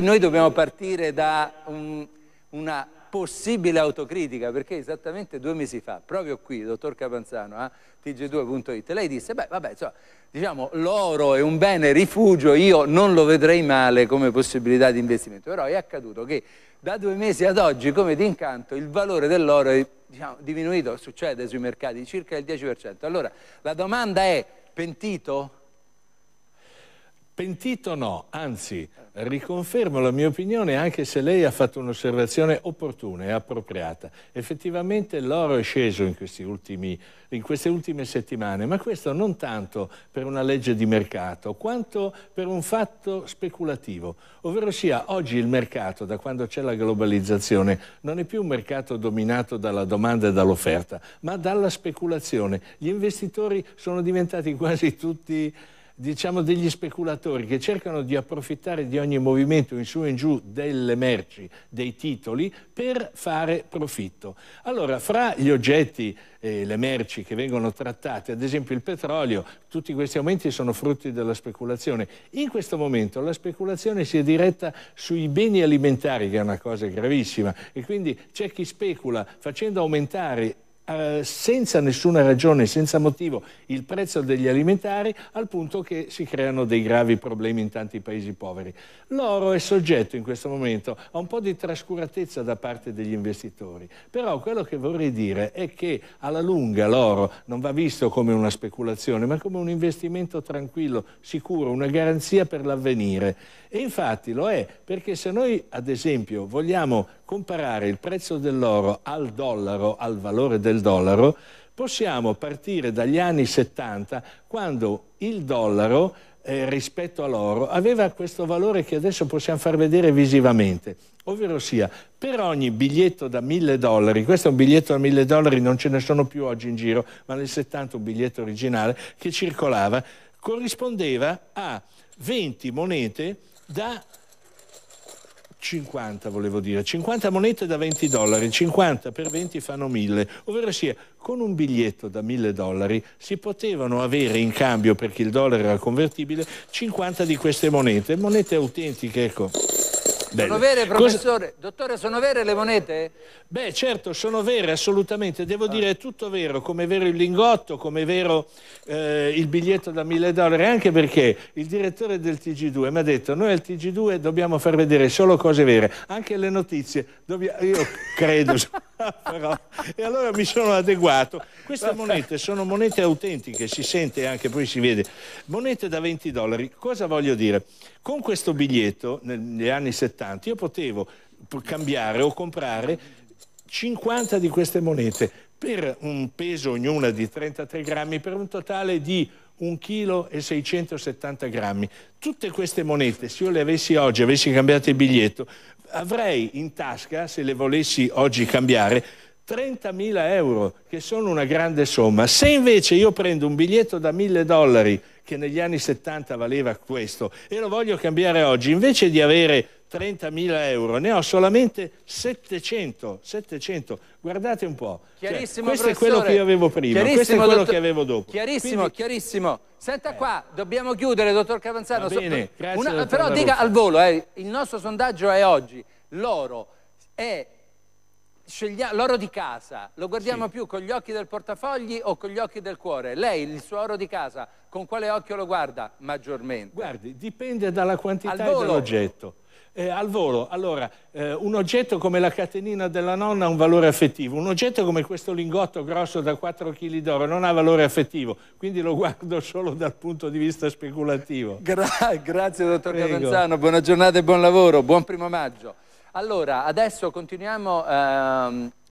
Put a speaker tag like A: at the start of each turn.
A: Noi dobbiamo partire da un, una possibile autocritica, perché esattamente due mesi fa, proprio qui, dottor Capanzano, a eh, tg2.it, lei disse, beh, vabbè, insomma, diciamo, l'oro è un bene rifugio, io non lo vedrei male come possibilità di investimento, però è accaduto che da due mesi ad oggi, come d'incanto, il valore dell'oro è diciamo, diminuito, succede sui mercati, circa il 10%. Allora, la domanda è, pentito?
B: Pentito no, anzi riconfermo la mia opinione anche se lei ha fatto un'osservazione opportuna e appropriata. Effettivamente l'oro è sceso in, ultimi, in, queste ultime settimane, ma questo non tanto per una legge di mercato quanto per un fatto speculativo, ovvero sia oggi il mercato da quando c'è la globalizzazione non è più un mercato dominato dalla domanda e dall'offerta, ma dalla speculazione. Gli investitori sono diventati quasi tutti diciamo, degli speculatori che cercano di approfittare di ogni movimento in su e in giù delle merci, dei titoli, per fare profitto. Allora, fra gli oggetti e le merci che vengono trattate, ad esempio il petrolio, tutti questi aumenti sono frutti della speculazione. In questo momento la speculazione si è diretta sui beni alimentari, che è una cosa gravissima, e quindi c'è chi specula facendo aumentare eh, senza nessuna ragione, senza motivo, il prezzo degli alimentari al punto che si creano dei gravi problemi in tanti paesi poveri. L'oro è soggetto in questo momento a un po' di trascuratezza da parte degli investitori, però quello che vorrei dire è che alla lunga l'oro non va visto come una speculazione, ma come un investimento tranquillo, sicuro, una garanzia per l'avvenire. E infatti lo è, perché se noi ad esempio vogliamo comparare il prezzo dell'oro al dollaro, al valore del dollaro, possiamo partire dagli anni 70 quando il dollaro eh, rispetto all'oro aveva questo valore che adesso possiamo far vedere visivamente, ovvero sia per ogni biglietto da 1000 dollari, questo è un biglietto da 1000 dollari, non ce ne sono più oggi in giro, ma nel 70 un biglietto originale che circolava, corrispondeva a 20 monete da 50 volevo dire, 50 monete da 20 dollari, 50 per 20 fanno 1000, ovvero sia con un biglietto da 1000 dollari si potevano avere in cambio, perché il dollaro era convertibile, 50 di queste monete, monete autentiche, ecco. Sono vere, professore?
A: Cosa... Dottore, sono vere le monete?
B: Beh, certo, sono vere, assolutamente. Devo ah. dire, è tutto vero, come è vero il lingotto, come è vero eh, il biglietto da mille dollari, anche perché il direttore del TG2 mi ha detto, noi al TG2 dobbiamo far vedere solo cose vere, anche le notizie. Dobbia... Io credo... Però, e allora mi sono adeguato. Queste monete sono monete autentiche, si sente anche, poi si vede. Monete da 20 dollari. Cosa voglio dire? Con questo biglietto, negli anni 70, io potevo cambiare o comprare 50 di queste monete per un peso ognuna di 33 grammi, per un totale di 1 kg e 670 grammi. Tutte queste monete, se io le avessi oggi, avessi cambiato il biglietto, avrei in tasca, se le volessi oggi cambiare, 30.000 euro, che sono una grande somma. Se invece io prendo un biglietto da 1.000 dollari, che negli anni 70 valeva questo, e lo voglio cambiare oggi, invece di avere 30.000 euro, ne ho solamente 700, 700. guardate un po',
A: cioè, questo professore. è quello che io avevo prima, questo è quello dottor... che avevo dopo. Chiarissimo, Quindi... chiarissimo. Senta eh. qua, dobbiamo chiudere, dottor Cavanzano. Va bene, so... Una... dottor però dica al volo, eh, il nostro sondaggio è oggi, l'oro è l'oro di casa, lo guardiamo sì. più con gli occhi del portafogli o con gli occhi del cuore? Lei, il suo oro di casa, con quale occhio lo guarda maggiormente? Guardi,
B: dipende dalla quantità dell'oggetto eh, al volo. Allora, eh, un oggetto come la catenina della nonna ha un valore affettivo, un oggetto come questo lingotto grosso da 4 kg d'oro non ha valore affettivo, quindi lo guardo solo dal
A: punto di vista speculativo. Gra grazie dottor Catanzano, buona giornata e buon lavoro, buon primo maggio. Allora, adesso continuiamo ehm,